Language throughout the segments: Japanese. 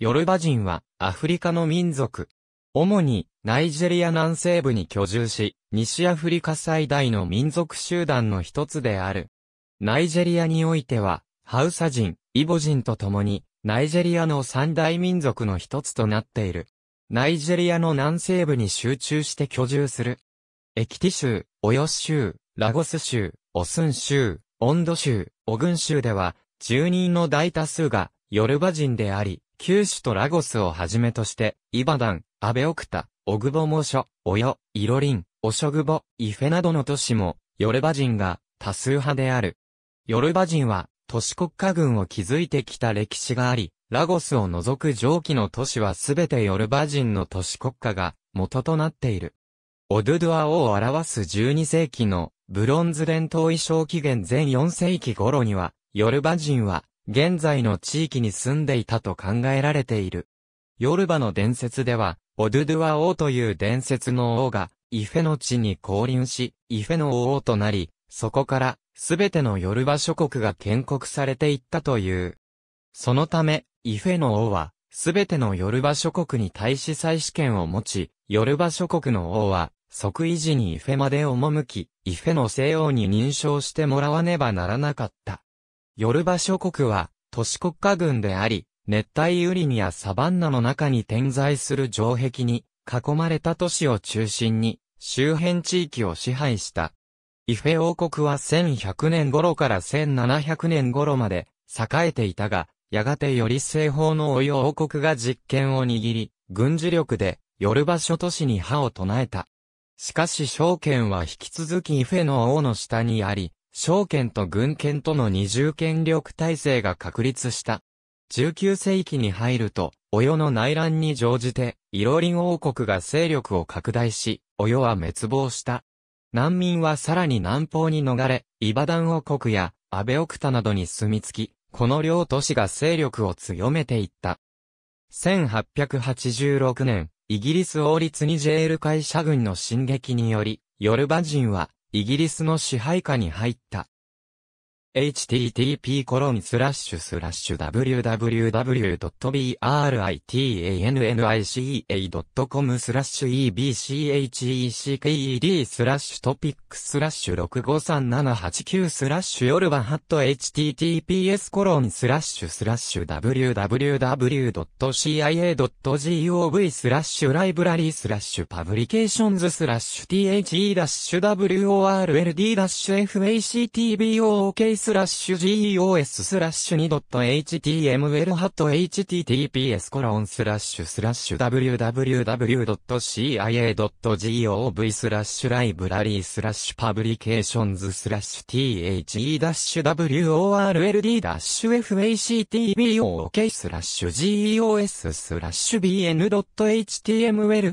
ヨルバ人はアフリカの民族。主にナイジェリア南西部に居住し、西アフリカ最大の民族集団の一つである。ナイジェリアにおいては、ハウサ人、イボ人と共に、ナイジェリアの三大民族の一つとなっている。ナイジェリアの南西部に集中して居住する。エキティ州、オヨス州、ラゴス州、オスン州、オンド州、オグン州では、住人の大多数がヨルバ人であり、九州とラゴスをはじめとして、イバダン、アベオクタ、オグボモショ、オヨ、イロリン、オショグボ、イフェなどの都市も、ヨルバ人が多数派である。ヨルバ人は、都市国家軍を築いてきた歴史があり、ラゴスを除く上記の都市はすべてヨルバ人の都市国家が元となっている。オドゥドゥアを表す12世紀のブロンズ伝統衣装紀元前4世紀頃には、ヨルバ人は現在の地域に住んでいたと考えられている。ヨルバの伝説では、オドゥドゥア王という伝説の王が、イフェの地に降臨し、イフェの王となり、そこから、すべてのヨルバ諸国が建国されていったという。そのため、イフェの王は、すべてのヨルバ諸国に対し再試験を持ち、ヨルバ諸国の王は、即位時にイフェまで赴き、イフェの西王に認証してもらわねばならなかった。ヨルバ諸国は、都市国家群であり、熱帯雨林やサバンナの中に点在する城壁に、囲まれた都市を中心に、周辺地域を支配した。イフェ王国は1100年頃から1700年頃まで栄えていたが、やがてより西方のオイ王国が実権を握り、軍事力でヨルバ諸都市に歯を唱えた。しかし証券は引き続きイフェの王の下にあり、証券と軍圏との二重権力体制が確立した。19世紀に入ると、およの内乱に乗じて、イロリン王国が勢力を拡大し、およは滅亡した。難民はさらに南方に逃れ、イバダン王国やアベオクタなどに住み着き、この両都市が勢力を強めていった。1886年、イギリス王立ニジェール会社軍の進撃により、ヨルバ人はイギリスの支配下に入った。http://www.britannica.com スラッシュ ebcheched スラッシュトピックスラッシュ653789スラッシュヨルバハット https コロンスラッシュスラッシュ www.cia.gov スラッシュライブラリースラッシュパブリケーションズスラッシュ the-world-factbook スラッシュ geos スラッシュ 2.html ハット https コロンスラッシュスラッシュ www.cia.gov スラッシュライブラリースラッシュパブリケーションズスラッシュ the-world-fact-ok b スラッシュ geos スラッシュ bn.html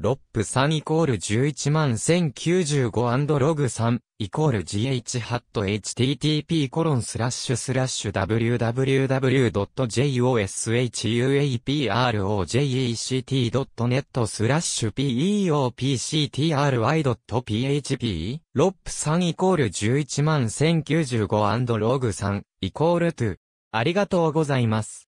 ロップ3イコール11万1095ログ3イコール gh ハット http コロンスラッシュスラッシュ www.joshuaproject.net スラッシュ popctry.php e ロップ3イコール11万1095ログ3イコール2ありがとうございます。